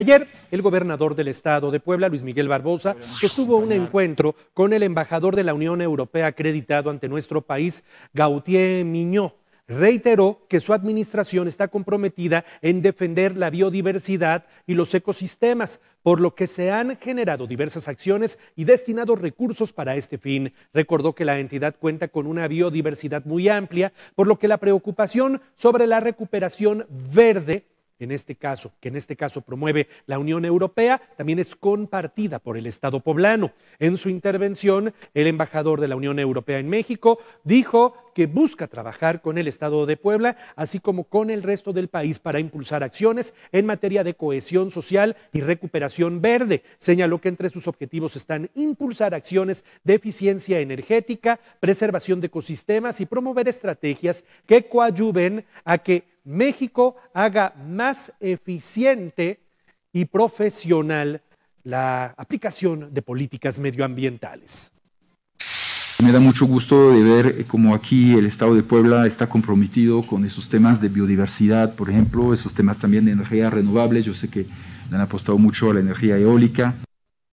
Ayer, el gobernador del estado de Puebla, Luis Miguel Barbosa, tuvo un encuentro con el embajador de la Unión Europea acreditado ante nuestro país, Gautier Miñó. Reiteró que su administración está comprometida en defender la biodiversidad y los ecosistemas, por lo que se han generado diversas acciones y destinado recursos para este fin. Recordó que la entidad cuenta con una biodiversidad muy amplia, por lo que la preocupación sobre la recuperación verde en este caso, que en este caso promueve la Unión Europea, también es compartida por el Estado poblano. En su intervención, el embajador de la Unión Europea en México dijo que busca trabajar con el Estado de Puebla, así como con el resto del país para impulsar acciones en materia de cohesión social y recuperación verde. Señaló que entre sus objetivos están impulsar acciones de eficiencia energética, preservación de ecosistemas y promover estrategias que coadyuven a que México haga más eficiente y profesional la aplicación de políticas medioambientales. Me da mucho gusto de ver cómo aquí el Estado de Puebla está comprometido con esos temas de biodiversidad, por ejemplo, esos temas también de energías renovables, Yo sé que han apostado mucho a la energía eólica.